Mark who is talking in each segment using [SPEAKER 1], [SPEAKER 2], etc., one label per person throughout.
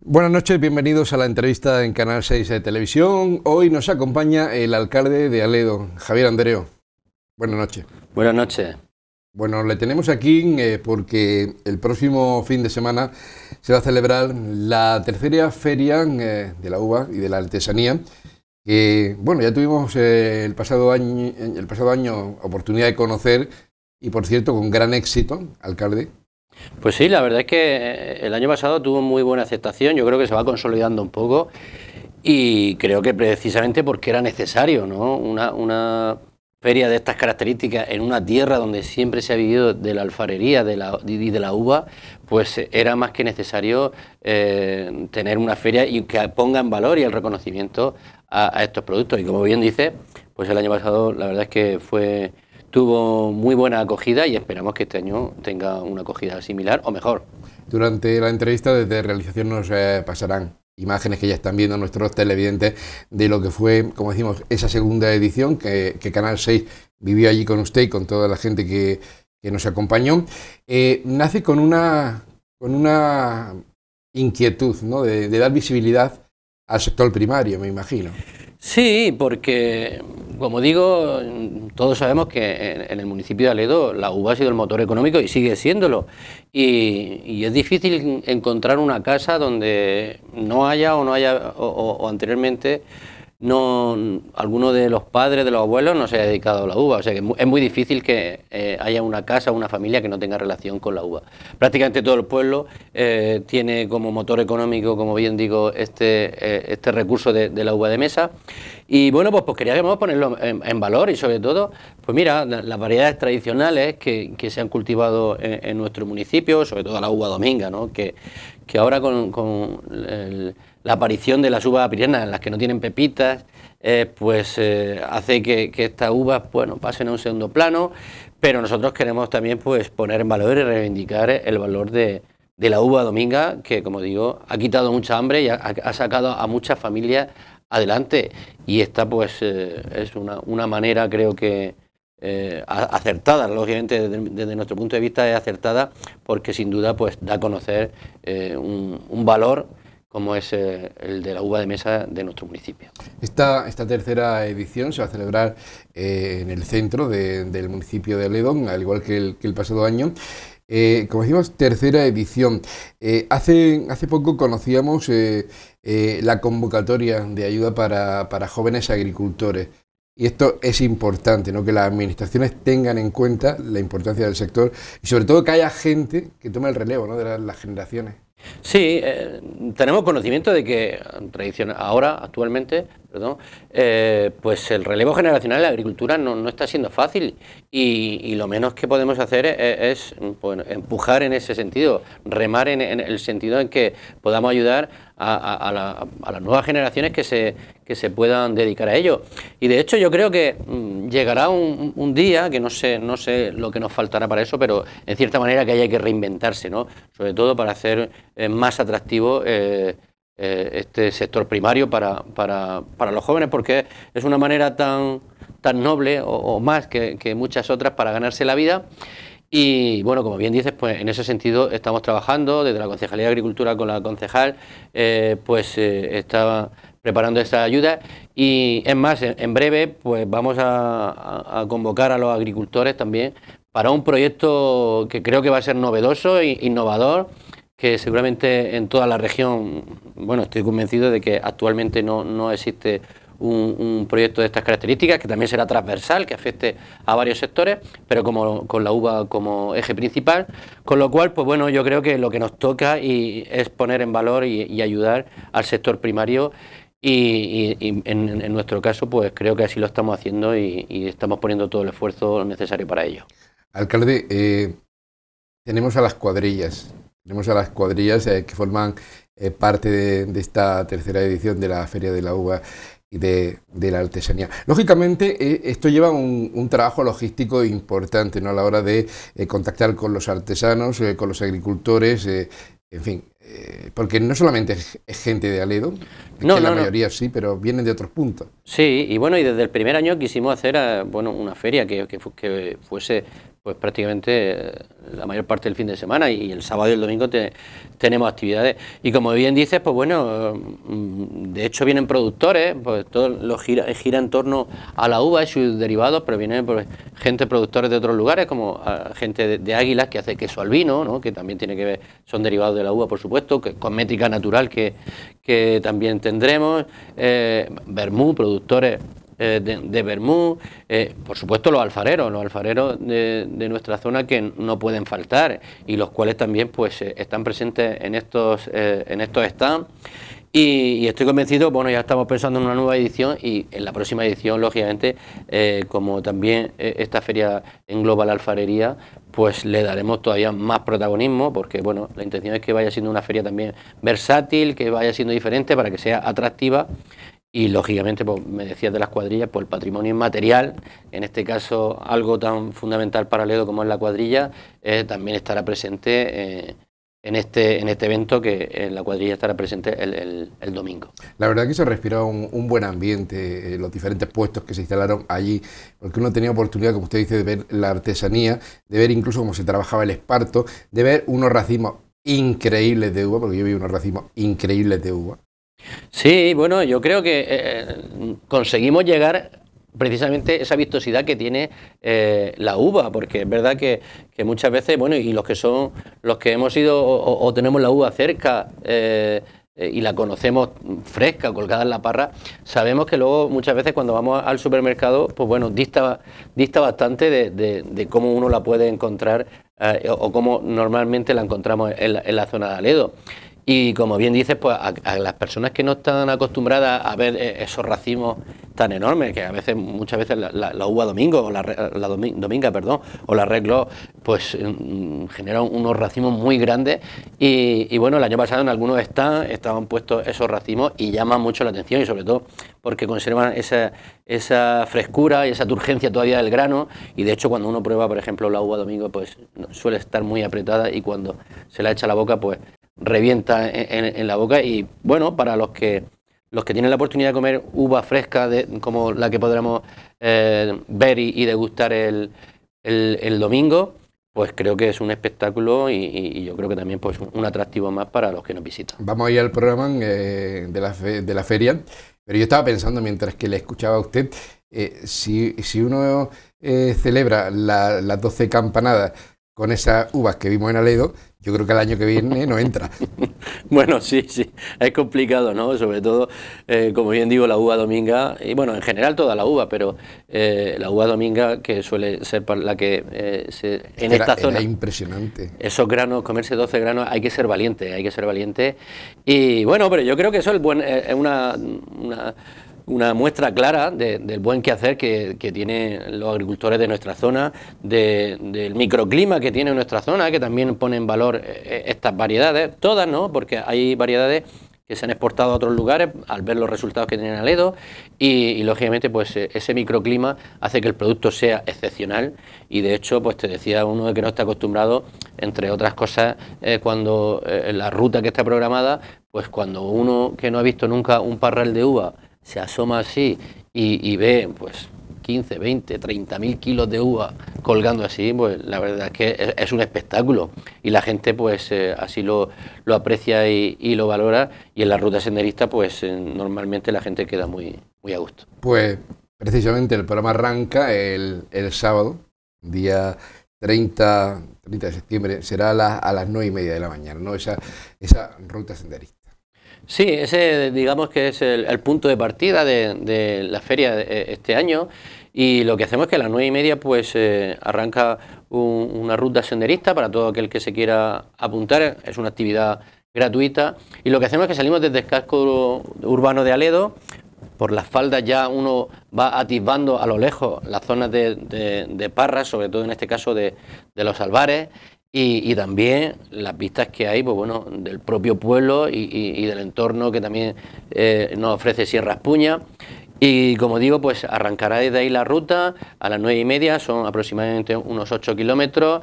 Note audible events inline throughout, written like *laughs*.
[SPEAKER 1] Buenas noches, bienvenidos a la entrevista en Canal 6 de Televisión. Hoy nos acompaña el alcalde de Aledo, Javier Andreo. Buenas noches.
[SPEAKER 2] Buenas noches.
[SPEAKER 1] Bueno, le tenemos aquí eh, porque el próximo fin de semana se va a celebrar la tercera feria eh, de la uva y de la artesanía bueno, ya tuvimos eh, el, pasado año, el pasado año oportunidad de conocer, y por cierto, con gran éxito, alcalde.
[SPEAKER 2] Pues sí, la verdad es que eh, el año pasado tuvo muy buena aceptación, yo creo que se va consolidando un poco, y creo que precisamente porque era necesario, ¿no? una feria de estas características en una tierra donde siempre se ha vivido de la alfarería de la, y de la uva, pues eh, era más que necesario eh, tener una feria y que ponga en valor y el reconocimiento a, estos productos. Y como bien dice, pues el año pasado la verdad es que fue tuvo muy buena acogida y esperamos que este año tenga una acogida similar o mejor.
[SPEAKER 1] Durante la entrevista desde Realización nos eh, pasarán imágenes que ya están viendo nuestros televidentes de lo que fue, como decimos, esa segunda edición que, Canal 6 vivió allí con usted y con toda la gente que, nos acompañó. Eh, nace con una, con una inquietud ¿no? de dar visibilidad al sector primario,
[SPEAKER 2] me imagino. Sí, porque, como digo, todos sabemos que en, el municipio de Aledo la uva ha sido el motor económico y sigue siéndolo. Y, es difícil encontrar una casa donde no haya o no haya o anteriormente no, alguno de los padres, de los abuelos no se ha dedicado a la uva, o sea que es muy difícil que eh, haya una casa o una familia que no tenga relación con la uva. Prácticamente todo el pueblo eh, tiene como motor económico, como bien digo, este, eh, este recurso de, la uva de mesa y bueno, pues, pues queríamos ponerlo en, valor y sobre todo, pues mira, las variedades tradicionales que, se han cultivado en, nuestro municipio, sobre todo la uva dominga, ¿no? que, que ahora con, con el la aparición de las uvas apirianas, las que no tienen pepitas, eh, pues eh, hace que, estas uvas bueno, pasen a un segundo plano, pero nosotros queremos también pues, poner en valor y reivindicar el valor de, de la uva dominga, que como digo, ha quitado mucha hambre y ha, sacado a muchas familias adelante. Y esta pues eh, es una, una, manera, creo que acertada, lógicamente desde, nuestro punto de vista es acertada, porque sin duda pues da a conocer un valor como es eh, el de la uva de mesa de nuestro municipio.
[SPEAKER 1] Esta, tercera edición se va a celebrar eh, en el centro del municipio de Ledón, al igual que el, pasado año. Eh, como decimos, tercera edición. hace, poco conocíamos la convocatoria de ayuda para, jóvenes agricultores. Y esto es importante, ¿no? que las administraciones tengan en cuenta la importancia del sector y sobre todo que haya gente que tome el relevo de las generaciones.
[SPEAKER 2] Sí, eh, tenemos conocimiento de que ahora, actualmente, perdón, eh, pues el relevo generacional en la agricultura no, está siendo fácil y, lo menos que podemos hacer e-, es, empujar en ese sentido, remar en, el sentido en que podamos ayudar a, las nuevas generaciones que se, puedan dedicar a ello. Y de hecho yo creo que... Mm, llegará un, día, que no sé, no sé lo que nos faltará para eso, pero en cierta manera que haya que reinventarse, ¿no? Sobre todo para hacer eh, más atractivo eh, eh, este sector primario para, los jóvenes, porque es una manera tan, tan noble o, más que, muchas otras para ganarse la vida. Y bueno, como bien dices, pues en ese sentido estamos trabajando desde la Concejalía de Agricultura con la concejal, pues estaba... está preparando esta ayuda y es más, en, breve pues vamos a, convocar a los agricultores también para un proyecto que creo que va a ser novedoso e innovador que seguramente en toda la región, bueno, estoy convencido de que actualmente no, existe un, proyecto de estas características, que también será transversal, que afecte a varios sectores, pero como, con la uva como eje principal. Con lo cual, pues bueno, yo creo que lo que nos toca y es poner en valor y ayudar al sector primario y, en, nuestro caso, pues creo que así lo estamos haciendo y, estamos poniendo todo el esfuerzo necesario para ello.
[SPEAKER 1] Alcalde, eh, tenemos a las cuadrillas, tenemos a las cuadrillas eh, que forman eh, parte de, esta tercera edición de la Feria de la Uva y de, la artesanía. Lógicamente, esto lleva un, trabajo logístico importante ¿no? a la hora de contactar con los artesanos, con los agricultores, en fin, eh, porque no solamente es gente de Aledo, no, que la mayoría sí, pero vienen de otros puntos.
[SPEAKER 2] Sí, y bueno, y desde el primer año quisimos hacer eh, bueno, una feria que, que, que fuese pues prácticamente eh, la mayor parte del fin de semana y el sábado y el domingo tenemos actividades. Y como bien dices, pues bueno, mm, de hecho vienen productores, pues todo lo gira, en torno a la uva y sus derivados, pero vienen pues, gente productores de otros lugares, como ah, gente de, Águilas que hace queso al ¿no? que también tiene que ver, son derivados de la uva, por supuesto, que, cosmética natural que, que también tendremos, eh, Bermú, productores eh, de, de Bermú, eh, por supuesto los alfareros, los alfareros de, nuestra zona que no pueden faltar y los cuales también pues eh, están presentes en estos, en estos stands. Y, estoy convencido, bueno, ya estamos pensando en una nueva edición y en la próxima edición, lógicamente, como también esta feria engloba la alfarería, pues le daremos todavía más protagonismo, porque bueno, la intención es que vaya siendo una feria también versátil, que vaya siendo diferente para que sea atractiva y lógicamente, pues, me decías de las cuadrillas, por pues, el patrimonio inmaterial, en este caso algo tan fundamental para como es la cuadrilla, eh, también estará presente eh, en, este, en este evento que eh, la cuadrilla estará presente el, domingo.
[SPEAKER 1] La verdad que se respiró un, un, buen ambiente, los diferentes puestos que se instalaron allí, porque uno tenía oportunidad, como usted dice, de ver la artesanía, de ver incluso cómo se trabajaba el esparto, de ver unos racimos increíbles de uva, porque yo vi unos racimos increíbles de uva
[SPEAKER 2] Sí, bueno, yo creo que eh, eh, conseguimos llegar precisamente esa vistosidad que tiene eh, la uva, porque es verdad que, muchas veces, bueno, y los que son, los que hemos ido o, tenemos la uva cerca y la conocemos fresca, colgada en la parra, sabemos que luego muchas veces cuando vamos al supermercado, pues bueno, dista, dista bastante de, cómo uno la puede encontrar o, cómo normalmente la encontramos en la zona de Aledo. Y como bien dices, pues a, las personas que no están acostumbradas a ver eh, esos racimos tan enormes, que a veces, muchas veces la, uva domingo, o la, la dominga, perdón, o la reglo pues mm, generan unos racimos muy grandes. Y, bueno, el año pasado en algunos stands estaban puestos esos racimos y llaman mucho la atención y sobre todo porque conservan esa, esa frescura y esa turgencia todavía del grano. Y de hecho, cuando uno prueba, por ejemplo, la uva domingo, pues suele estar muy apretada y cuando se la echa a la boca, pues revienta en, la boca y bueno, para los que los que tienen la oportunidad de comer uva fresca como la que podremos eh, ver y, degustar el, domingo, pues creo que es un espectáculo y, yo creo que también pues un atractivo más para los que nos visitan.
[SPEAKER 1] Vamos a ir al programa eh, de, la de la feria, pero yo estaba pensando mientras que le escuchaba a usted, eh, si, uno celebra las 12 campanadas, con esas uvas que vimos en Aledo, yo creo que el año que viene no entra.
[SPEAKER 2] *laughs* bueno, sí, sí, es complicado, ¿no? Sobre todo, eh, como bien digo, la uva dominga, y bueno, en general toda la uva, pero eh, la uva dominga que suele ser la que eh, se, en esta zona...
[SPEAKER 1] impresionante.
[SPEAKER 2] Esos granos, comerse 12 granos, hay que ser valiente, hay que ser valiente. Y bueno, pero yo creo que eso es, buen, una una muestra clara del buen quehacer que, que, tienen los agricultores de nuestra zona, del microclima que tiene nuestra zona, que también pone en valor eh, estas variedades, todas no, porque hay variedades que se han exportado a otros lugares al ver los resultados que tienen Aledo y, lógicamente pues eh, ese microclima hace que el producto sea excepcional y de hecho pues te decía uno de que no está acostumbrado entre otras cosas eh, cuando la ruta que está programada pues cuando uno que no ha visto nunca un parral de uva se asoma así y, ve pues 15, 20, 30 mil kilos de uva colgando así, pues la verdad es que es, un espectáculo y la gente pues eh, así lo, lo aprecia y, lo valora y en la ruta senderista pues eh, normalmente la gente queda muy, muy a gusto.
[SPEAKER 1] Pues precisamente el programa arranca el, sábado, día 30, 30, de septiembre, será a, a las 9 y media de la mañana, ¿no? esa ruta senderista.
[SPEAKER 2] Sí, ese digamos que es el, punto de partida de, la feria eh, este año y lo que hacemos es que a las nueve y media pues eh, arranca una ruta senderista para todo aquel que se quiera apuntar, es una actividad gratuita y lo que hacemos es que salimos desde el casco urbano de Aledo, por las faldas ya uno va atisbando a lo lejos las zonas de, de, parras, sobre todo en este caso de, de los albares, y, también las vistas que hay, pues bueno, del propio pueblo y, del entorno que también eh, nos ofrece Sierra Espuña. Y como digo, pues arrancará desde ahí la ruta a las nueve y media, son aproximadamente unos 8 kilómetros,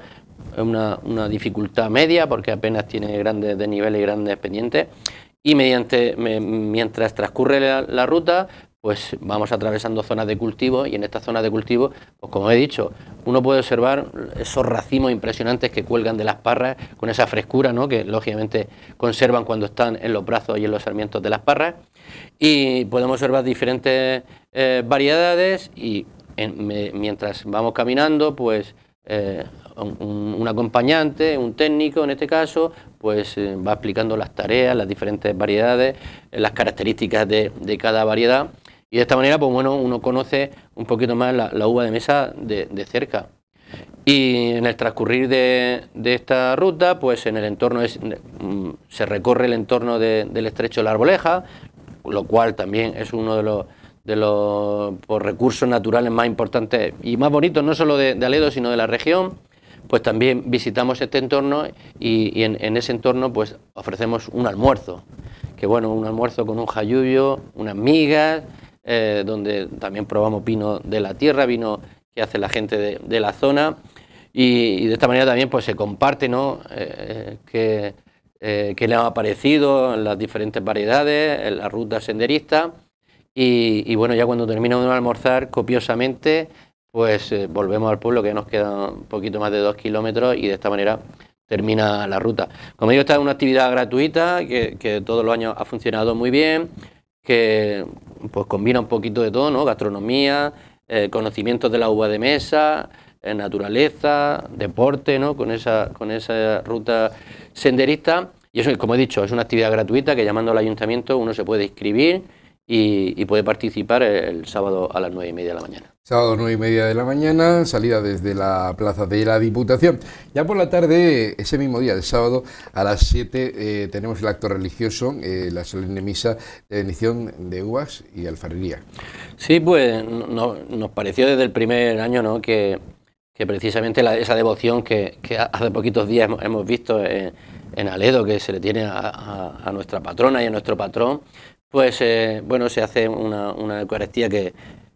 [SPEAKER 2] una, una dificultad media porque apenas tiene grandes desniveles y grandes pendientes. Y mediante, mientras transcurre la ruta, pues vamos atravesando zonas de cultivo y en estas zonas de cultivo, pues como he dicho, uno puede observar esos racimos impresionantes que cuelgan de las parras con esa frescura ¿no? que lógicamente conservan cuando están en los brazos y en los sarmientos de las parras y podemos observar diferentes eh, variedades y mientras vamos caminando pues eh, un, acompañante, un técnico en este caso, pues eh, va explicando las tareas, las diferentes variedades, las características de, de cada variedad y de esta manera, pues bueno, uno conoce un poquito más la, uva de mesa de, cerca. Y en el transcurrir de, esta ruta, pues en el entorno mm, se recorre el entorno del estrecho de la arboleja, lo cual también es uno de los, de los pues, recursos naturales más importantes y más bonitos, no solo de, Aledo, sino de la región. Pues también visitamos este entorno y, en, ese entorno pues ofrecemos un almuerzo, que bueno, un almuerzo con un jayuyo, unas migas, eh, donde también probamos vino de la tierra, vino que hace la gente de, la zona. Y, de esta manera también pues, se comparte ¿no? Eh, eh, qué, le ha parecido, las diferentes variedades, la ruta senderista. Y, y, bueno, ya cuando terminamos de almorzar copiosamente, pues volvemos al pueblo que nos queda un poquito más de dos kilómetros y de esta manera termina la ruta. Como digo, esta es una actividad gratuita que, que todos los años ha funcionado muy bien, que pues combina un poquito de todo, ¿no? Gastronomía, conocimiento eh, conocimientos de la uva de mesa, eh, naturaleza, deporte, ¿no? Con esa, con esa ruta senderista. Y eso, como he dicho, es una actividad gratuita que llamando al ayuntamiento uno se puede inscribir y, puede participar el sábado a las nueve y media de la mañana.
[SPEAKER 1] Sábado nueve y media de la mañana, salida desde la Plaza de la Diputación. Ya por la tarde, ese mismo día, del sábado, a las 7, eh, tenemos el acto religioso, eh, la solemne misa de bendición de uvas y
[SPEAKER 2] alfarería. Sí, pues nos pareció desde el primer año que, precisamente esa devoción que, hace poquitos días hemos, visto eh, en, Aledo, que se le tiene a nuestra patrona y a nuestro patrón, pues eh, bueno, se hace una, una Eucaristía que,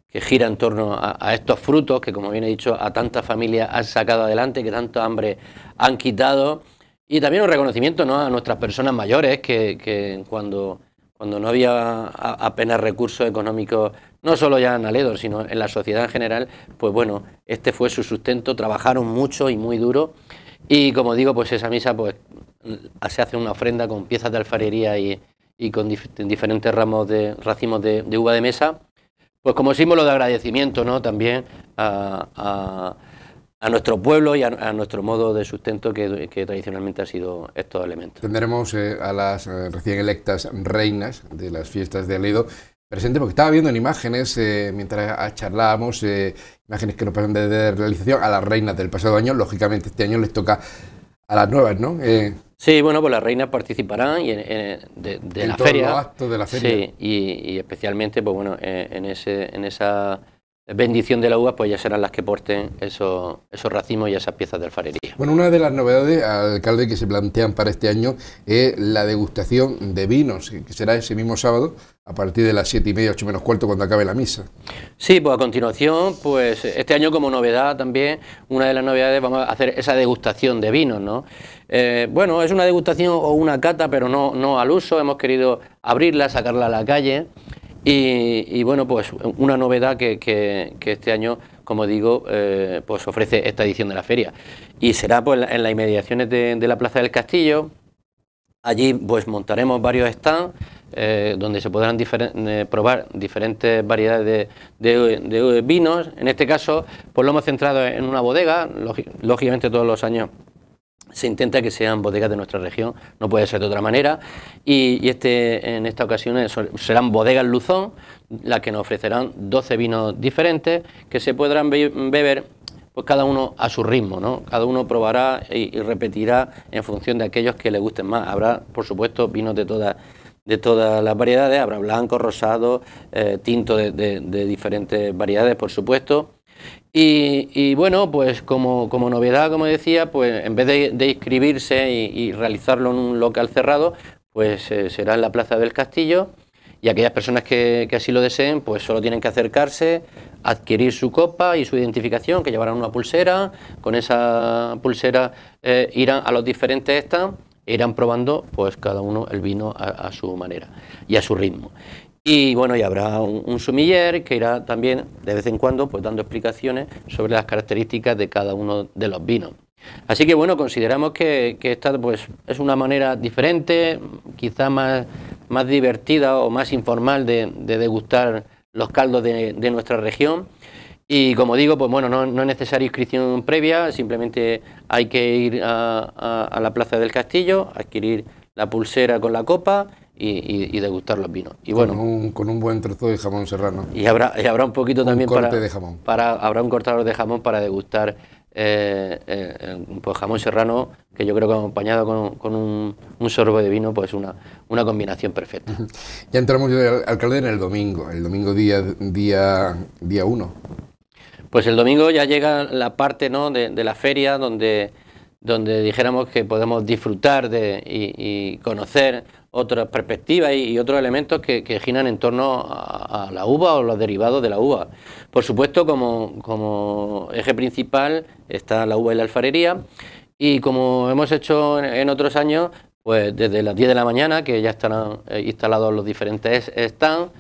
[SPEAKER 2] que, gira en torno a, estos frutos que, como bien he dicho, a tantas familias han sacado adelante, que tanto hambre han quitado. Y también un reconocimiento ¿no? a nuestras personas mayores que, cuando, cuando no había apenas recursos económicos, no solo ya en Aledo, sino en la sociedad en general, pues bueno, este fue su sustento, trabajaron mucho y muy duro. Y como digo, pues esa misa pues se hace una ofrenda con piezas de alfarería y, y con diferentes ramos de, racimos de, uva de mesa, pues como símbolo de agradecimiento ¿no? también a, a, nuestro pueblo y a, nuestro modo de sustento que, tradicionalmente ha sido estos elementos.
[SPEAKER 1] Tendremos eh, a las eh, recién electas reinas de las fiestas de Alido presentes, porque estaba viendo en imágenes, eh, mientras charlábamos, imágenes que nos pasan desde realización a las reinas del pasado año. Lógicamente, este año les toca a las nuevas, ¿no?
[SPEAKER 2] Sí, bueno, pues las reinas participarán y en, de, de la feria. de la feria. Sí, y, y especialmente, pues bueno, eh, en, ese, en esa bendición de la uva, pues ya serán las que porten esos, esos racimos y esas piezas de alfarería.
[SPEAKER 1] Bueno, una de las novedades, alcalde, que se plantean para este año es la degustación de vinos, que será ese mismo sábado a partir de las siete y media, ocho menos cuarto, cuando acabe la misa.
[SPEAKER 2] Sí, pues a continuación, pues este año como novedad también, una de las novedades vamos a hacer esa degustación de vinos, ¿no? Eh, bueno, es una degustación o una cata, pero no, no al uso, hemos querido abrirla, sacarla a la calle, y, bueno, pues una novedad que, este año, como digo, eh, pues ofrece esta edición de la feria. Y será pues en las inmediaciones de, la Plaza del Castillo. Allí pues montaremos varios stands eh, donde se podrán eh, probar diferentes variedades de, de, vinos. En este caso, pues lo hemos centrado en una bodega, lógicamente todos los años se intenta que sean bodegas de nuestra región, no puede ser de otra manera. Y, este, en esta ocasión eh, serán bodegas Luzón las que nos ofrecerán 12 vinos diferentes que se podrán beber pues cada uno a su ritmo, ¿no? Cada uno probará y, repetirá en función de aquellos que le gusten más. Habrá, por supuesto, vinos de todas de todas las variedades, habrá blanco, rosado. tinto eh, tintos de diferentes variedades, por supuesto. Y, bueno, pues como, novedad, como decía, pues en vez de, inscribirse y, realizarlo en un local cerrado, pues eh, será en la Plaza del Castillo y aquellas personas que, así lo deseen, pues solo tienen que acercarse, adquirir su copa y su identificación, que llevarán una pulsera, con esa pulsera eh, irán a los diferentes stands e irán probando pues cada uno el vino a, su manera y a su ritmo. Y bueno, y habrá un, sumiller que irá también de vez en cuando pues dando explicaciones sobre las características de cada uno de los vinos. Así que bueno, consideramos que, esta pues es una manera diferente, quizá más, más divertida o más informal de, degustar los caldos de, nuestra región. Y como digo, pues bueno, no, es necesaria inscripción previa, simplemente hay que ir a la Plaza del Castillo, adquirir la pulsera con la copa y, degustar los vinos. Y bueno,
[SPEAKER 1] con, un, un buen trozo de jamón serrano. Y habrá, habrá un poquito también de jamón.
[SPEAKER 2] para. Habrá un cortador de jamón para degustar eh, eh, pues jamón serrano, que yo creo que acompañado con, un, sorbo de vino, pues una, una combinación perfecta.
[SPEAKER 1] *laughs* Ya entramos, alcalde, en el domingo, el domingo día Día, día
[SPEAKER 2] pues el domingo ya llega la parte ¿no? de, la feria donde donde dijéramos que podemos disfrutar de, y conocer otras perspectivas y, otros elementos que, giran en torno a, la uva o los derivados de la uva. Por supuesto, como, eje principal está la uva y la alfarería y como hemos hecho en, otros años, pues desde las 10 de la mañana, que ya están eh, instalados los diferentes stands,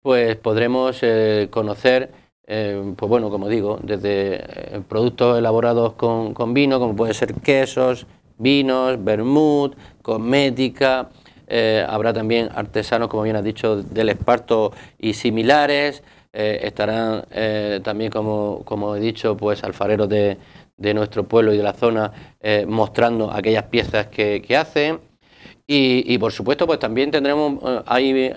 [SPEAKER 2] pues podremos eh, conocer, eh, pues bueno, como digo, desde productos elaborados con, vino, como pueden ser quesos, vinos, vermut, cosmética, eh, habrá también artesanos, como bien has dicho, del esparto y similares, eh, estarán eh, también, como, como, he dicho, pues alfareros de, de nuestro pueblo y de la zona mostrando aquellas piezas que, hacen. Y, por supuesto, pues también tendremos, hay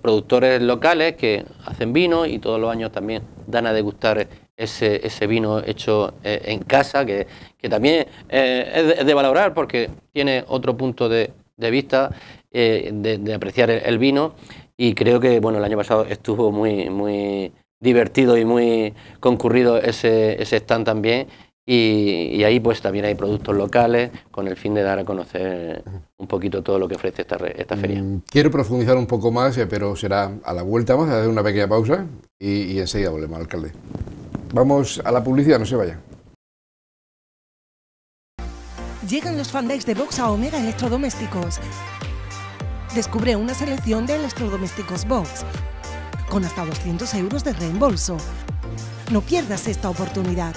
[SPEAKER 2] productores locales que hacen vino y todos los años también dan a degustar ese, vino hecho en casa, que, también es, de, valorar porque tiene otro punto de, de vista, eh, de, apreciar el, vino. Y creo que bueno, el año pasado estuvo muy, muy divertido y muy concurrido ese, ese stand también. Y, ahí pues también hay productos locales con el fin de dar a conocer un poquito todo lo que ofrece esta, esta feria.
[SPEAKER 1] Mm, quiero profundizar un poco más, eh, pero será a la vuelta. Vamos a hacer una pequeña pausa y, enseguida volvemos, al alcalde. Vamos a la publicidad, no se vayan. Llegan los Fandikes de box a Omega Electrodomésticos. Descubre una selección de electrodomésticos Box con hasta 200 euros de reembolso. No pierdas esta oportunidad.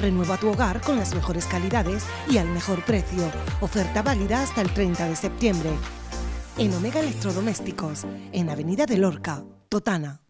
[SPEAKER 1] Renueva tu hogar con las mejores calidades y al mejor precio. Oferta válida hasta el 30 de septiembre. En Omega Electrodomésticos, en Avenida de Lorca, Totana.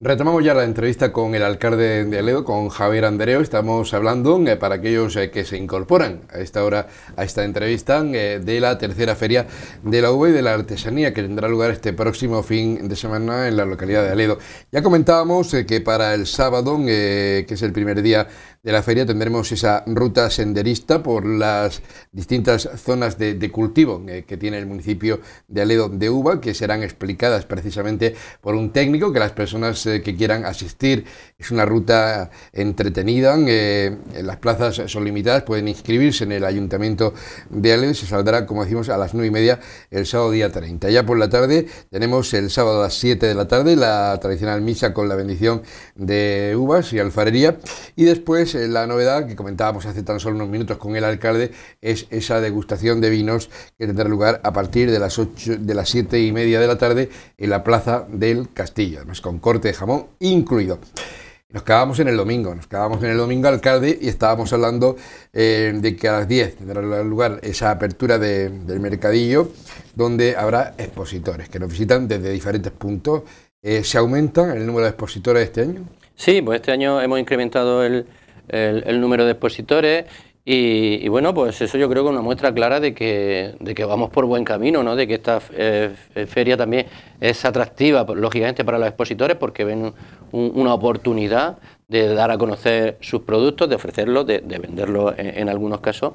[SPEAKER 1] Retomamos ya la entrevista con el alcalde de Aledo, con Javier Andereo. Estamos hablando, eh, para aquellos eh, que se incorporan a esta hora a esta entrevista, eh, de la tercera feria de la UV y de la artesanía que tendrá lugar este próximo fin de semana en la localidad de Aledo. Ya comentábamos que para el sábado, que es el primer día de la feria tendremos esa ruta senderista por las distintas zonas de, cultivo eh, que tiene el municipio de Aledo de Uva, que serán explicadas precisamente por un técnico que las personas eh, que quieran asistir es una ruta entretenida. Eh, las plazas son limitadas, pueden inscribirse en el ayuntamiento de Aledo se saldrá, como decimos, a las nueve y media el sábado día 30. Ya por la tarde tenemos el sábado a las 7 de la tarde la tradicional misa con la bendición de uvas y alfarería y después eh, la novedad que comentábamos hace tan solo unos minutos con el alcalde es esa degustación de vinos que tendrá lugar a partir de las, 8, de las 7 y media de la tarde en la Plaza del Castillo, además con corte de jamón incluido. Nos quedábamos en el domingo, nos quedábamos en el domingo alcalde y estábamos hablando eh, de que a las 10 tendrá lugar esa apertura del mercadillo donde habrá expositores que nos visitan desde diferentes puntos. Eh, ¿Se aumenta el número de expositores este año?
[SPEAKER 2] Sí, pues este año hemos incrementado el, el, número de expositores y, bueno, pues eso yo creo que es una muestra clara de que, vamos por buen camino, ¿no? de que esta eh, feria también es atractiva, lógicamente, para los expositores porque ven una oportunidad de dar a conocer sus productos, de ofrecerlos, de, venderlos en, algunos casos.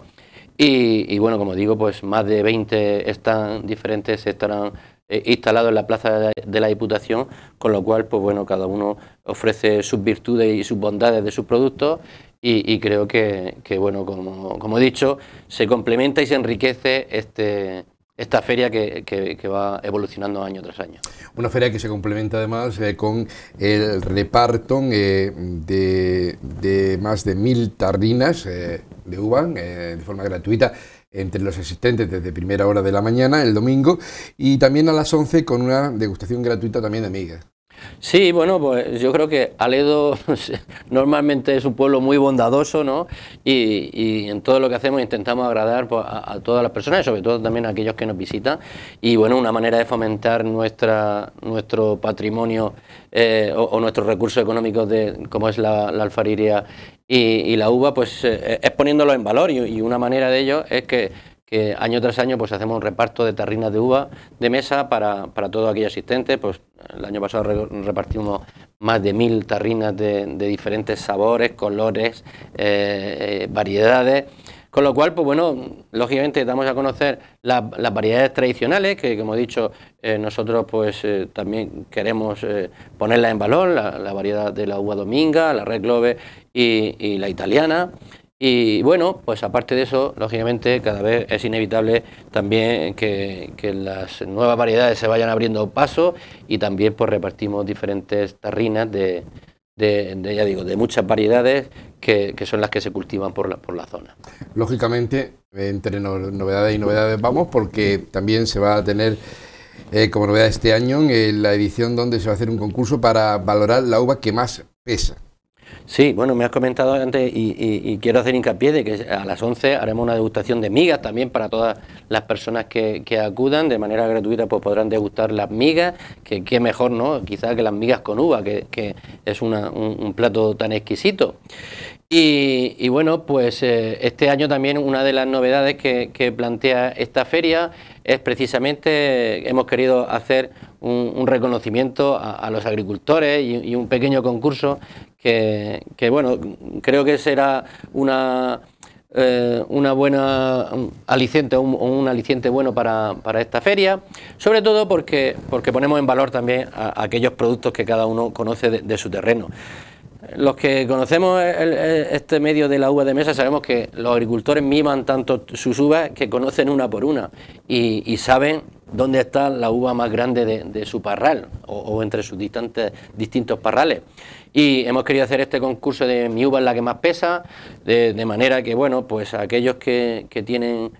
[SPEAKER 2] Y, bueno, como digo, pues más de 20 están diferentes estarán eh, instalado en la Plaza de la Diputación, con lo cual, pues bueno, cada uno ofrece sus virtudes y sus bondades de sus productos y, creo que, bueno, como, he dicho, se complementa y se enriquece este, esta feria que, va evolucionando año tras año.
[SPEAKER 1] Una feria que se complementa además eh, con el reparto eh, de, más de mil tarrinas de UBAN de forma gratuita entre los asistentes desde primera hora de la mañana, el domingo, y también a las 11 con una degustación gratuita también de migas.
[SPEAKER 2] Sí, bueno, pues yo creo que Aledo *laughs* normalmente es un pueblo muy bondadoso, ¿no? Y, en todo lo que hacemos intentamos agradar pues, a, todas las personas y sobre todo también a aquellos que nos visitan. Y bueno, una manera de fomentar nuestra, nuestro patrimonio eh, o, nuestros recursos económicos de, como es la, alfariría alfarería y, la uva, pues eh, es poniéndolo en valor y, y una manera de ello es que año tras año pues hacemos un reparto de tarrinas de uva de mesa para, para todo asistentes... asistente. Pues el año pasado repartimos más de mil tarrinas de, diferentes sabores, colores, eh, eh, variedades. Con lo cual, pues bueno, lógicamente damos a conocer las variedades tradicionales, que como he dicho, eh, nosotros pues también queremos ponerlas en valor, la, variedad de la uva dominga, la red globe y la italiana. Y bueno, pues aparte de eso, lógicamente cada vez es inevitable también que, las nuevas variedades se vayan abriendo paso y también pues repartimos diferentes tarrinas de, ya digo, de muchas variedades que, son las que se cultivan por la, por la zona.
[SPEAKER 1] Lógicamente, entre novedades y novedades vamos, porque también se va a tener eh, como novedad este año en la edición donde se va a hacer un concurso
[SPEAKER 2] para valorar la uva que más pesa. Sí, bueno, me has comentado antes y, quiero hacer hincapié de que a las 11 haremos una degustación de migas también para todas las personas que, acudan. De manera gratuita pues podrán degustar las migas, que, qué mejor, ¿no? Quizás que las migas con uva, que, es un, plato tan exquisito. Y, bueno, pues eh, este año también una de las novedades que, plantea esta feria es precisamente, hemos querido hacer un, reconocimiento a, los agricultores y, un pequeño concurso que, bueno, creo que será una, eh, una buena mm, aliciente, un, un aliciente bueno para, esta feria, sobre todo porque, porque ponemos en valor también aquellos productos que cada uno conoce de su terreno. Los que conocemos este medio de la uva de mesa sabemos que los agricultores miman tanto sus uvas que conocen una por una y, saben dónde está la uva más grande de, su parral o, entre sus distantes, distintos parrales. Y hemos querido hacer este concurso de mi uva es la que más pesa, de, manera que, bueno, pues aquellos que, tienen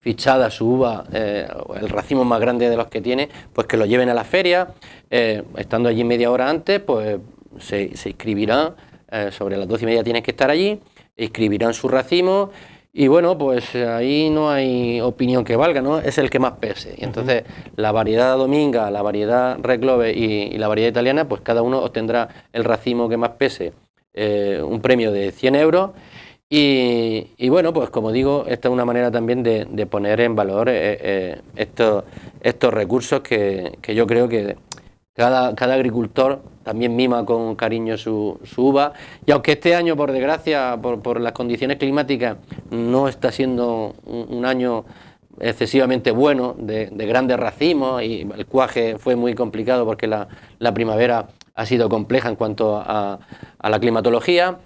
[SPEAKER 2] fichada su uva, eh, el racimo más grande de los que tiene, pues que lo lleven a la feria, eh, estando allí media hora antes, pues se, inscribirán, eh, sobre las 12 y media tienen que estar allí, inscribirán su racimo y bueno, pues ahí no hay opinión que valga, ¿no? Es el que más pese. Y entonces la variedad dominga, la variedad reclove y, la variedad italiana, pues cada uno obtendrá el racimo que más pese, eh, un premio de 100 euros. Y, bueno, pues como digo, esta es una manera también de, poner en valor eh, estos, estos recursos que, yo creo que cada, cada agricultor también mima con cariño su, uva. Y aunque este año, por desgracia, por, las condiciones climáticas, no está siendo un, año excesivamente bueno, de, de, grandes racimos, y el cuaje fue muy complicado porque la, la primavera ha sido compleja en cuanto a, a la climatología.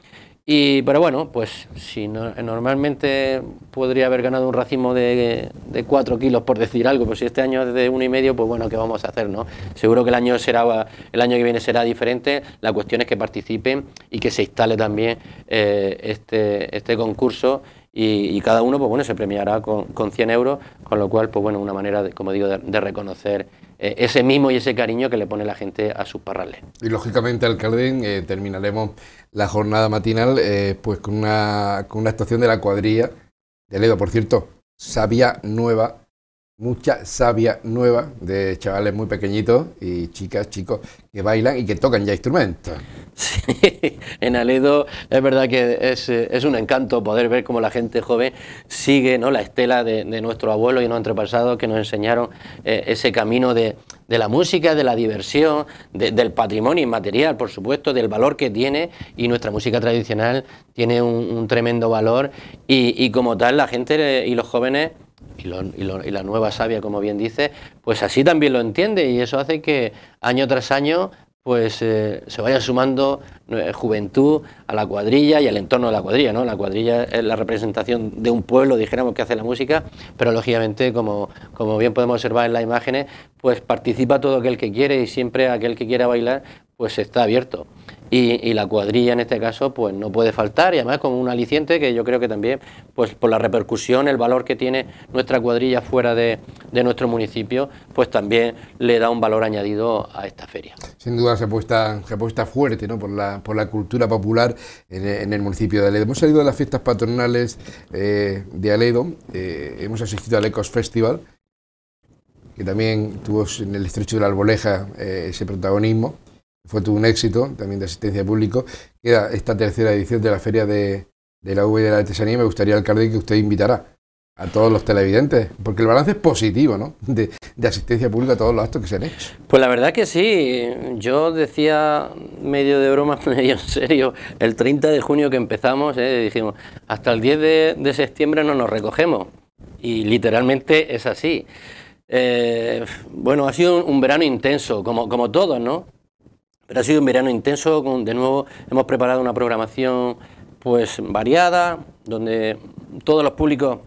[SPEAKER 2] Y, pero bueno, pues si normalmente podría haber ganado un racimo de, de 4 kilos, por decir algo, pues si este año es de uno y medio, pues bueno, ¿qué vamos a hacer? no Seguro que el año, será, el año que viene será diferente, la cuestión es que participen y que se instale también eh, este, este concurso y, cada uno pues bueno, se premiará con, con, 100 euros, con lo cual, pues bueno, una manera, de, como digo, de, reconocer eh, ese mismo y ese cariño que le pone la gente a sus parrales.
[SPEAKER 1] Y lógicamente, alcalde, eh, terminaremos la jornada matinal eh, pues con una, con una actuación de la cuadrilla de Ledo, por cierto, sabia nueva, mucha sabia nueva de chavales muy pequeñitos y chicas, chicos que bailan y que tocan ya instrumentos. Sí,
[SPEAKER 2] *laughs* en Aledo es verdad que eh, es, un encanto poder ver cómo la gente joven sigue ¿no? la estela de, nuestro abuelo y nuestro antepasados que nos enseñaron eh, ese camino de, la música, de la diversión, del patrimonio inmaterial, por supuesto, del valor que tiene y nuestra música tradicional tiene un, tremendo valor y, como tal la gente y los jóvenes... Y, y la nueva sabia, como bien dice, pues así también lo entiende y eso hace que año tras año pues eh, se vaya sumando eh, juventud a la cuadrilla y al entorno de la cuadrilla, ¿no? La cuadrilla es la representación de un pueblo, dijéramos, que hace la música, pero lógicamente, como, como bien podemos observar en las imágenes, pues participa todo aquel que quiere y siempre aquel que quiera bailar, pues está abierto. Y, la cuadrilla en este caso pues no puede faltar y además con un aliciente que yo creo que también pues por la repercusión, el valor que tiene nuestra cuadrilla fuera de, nuestro municipio pues también le da un valor añadido a esta feria.
[SPEAKER 1] Sin duda se apuesta, se fuerte por, la, cultura popular en, el municipio de Aledo. Hemos salido de las fiestas patronales eh, de Aledo, eh, hemos asistido al Ecos Festival que también tuvo en el estrecho de la Alboleja eh, ese protagonismo fue todo un éxito también de asistencia público. Queda esta tercera edición de la Feria de, de la V y de la Artesanía me gustaría, alcalde, que usted invitará... a todos los televidentes, porque el balance es positivo, ¿no? De, asistencia pública a todos los actos que se han hecho.
[SPEAKER 2] Pues la verdad que sí, yo decía medio de broma, *laughs* medio en serio, el 30 de junio que empezamos, ¿eh? dijimos, hasta el 10 de, septiembre no nos recogemos, y literalmente es así. Eh, bueno, ha sido un, verano intenso, como, como todos, ¿no? Pero ha sido un verano intenso, con, de nuevo hemos preparado una programación pues variada, donde todos los públicos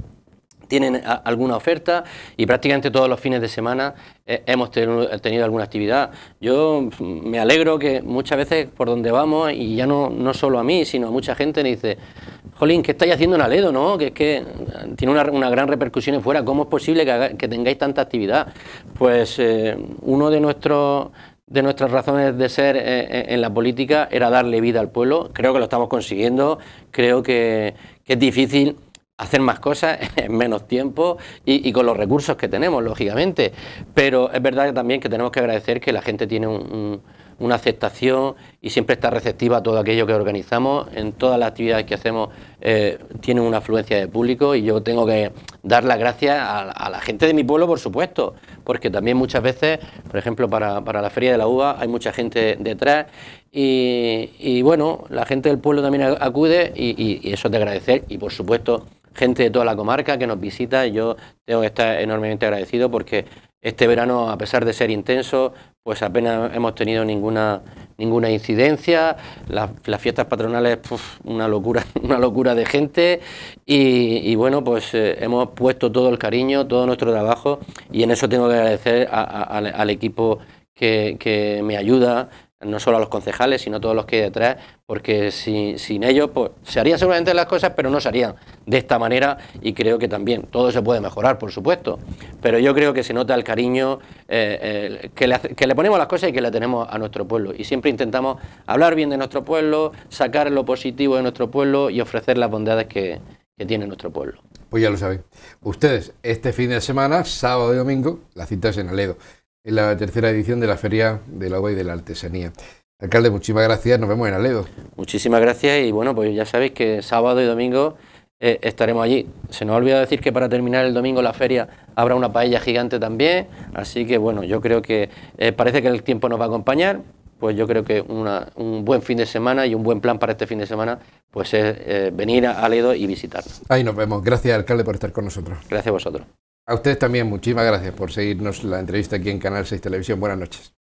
[SPEAKER 2] tienen alguna oferta y prácticamente todos los fines de semana eh, hemos tenido, alguna actividad. Yo mm, me alegro que muchas veces por donde vamos, y ya no, no solo a mí, sino a mucha gente me dice, jolín, ¿qué estáis haciendo en Aledo? No? Que es que eh, tiene una, gran repercusión en fuera, ¿cómo es posible que, tengáis tanta actividad? Pues eh, uno de nuestros de nuestras razones de ser eh, eh, en la política era darle vida al pueblo. Creo que lo estamos consiguiendo, creo que, es difícil hacer más cosas *laughs* en menos tiempo y, con los recursos que tenemos, lógicamente. Pero es verdad también que tenemos que agradecer que la gente tiene un una aceptación y siempre está receptiva a todo aquello que organizamos. En todas las actividades que hacemos eh, tiene una afluencia de público y yo tengo que dar las gracias a, la gente de mi pueblo, por supuesto, porque también muchas veces, por ejemplo, para, la Feria de la Uva hay mucha gente detrás y, bueno, la gente del pueblo también acude y, eso es de agradecer y por supuesto gente de toda la comarca que nos visita. Yo tengo que estar enormemente agradecido porque este verano, a pesar de ser intenso, pues apenas hemos tenido ninguna ninguna incidencia, las, fiestas patronales, una locura, *laughs* una locura de gente y, bueno, pues eh, hemos puesto todo el cariño, todo nuestro trabajo y en eso tengo que agradecer al equipo que, que me ayuda, no solo a los concejales, sino a todos los que hay detrás, porque sin ellos pues, se harían seguramente las cosas, pero no se harían de esta manera y creo que también todo se puede mejorar, por supuesto, pero yo creo que se nota el cariño eh, que, le, ponemos a las cosas y que le tenemos a nuestro pueblo y siempre intentamos hablar bien de nuestro pueblo, sacar lo positivo de nuestro pueblo y ofrecer las bondades que, tiene nuestro pueblo.
[SPEAKER 1] Pues ya lo sabéis. Ustedes, este fin de semana, sábado y domingo, la cita es en Aledo en la tercera edición de la Feria de Agua y de la Artesanía. Alcalde, muchísimas gracias, nos vemos en Aledo.
[SPEAKER 2] Muchísimas gracias y bueno, pues ya sabéis que sábado y domingo eh, estaremos allí. Se nos olvida decir que para terminar el domingo la feria habrá una paella gigante también, así que bueno, yo creo que eh, parece que el tiempo nos va a acompañar, pues yo creo que un buen fin de semana y un buen plan para este fin de semana pues es eh, venir a Aledo y visitarnos.
[SPEAKER 1] Ahí nos vemos. Gracias, alcalde, por estar con nosotros. Gracias a vosotros. A ustedes también, muchísimas gracias por seguirnos la entrevista aquí en Canal 6 Televisión. Buenas noches.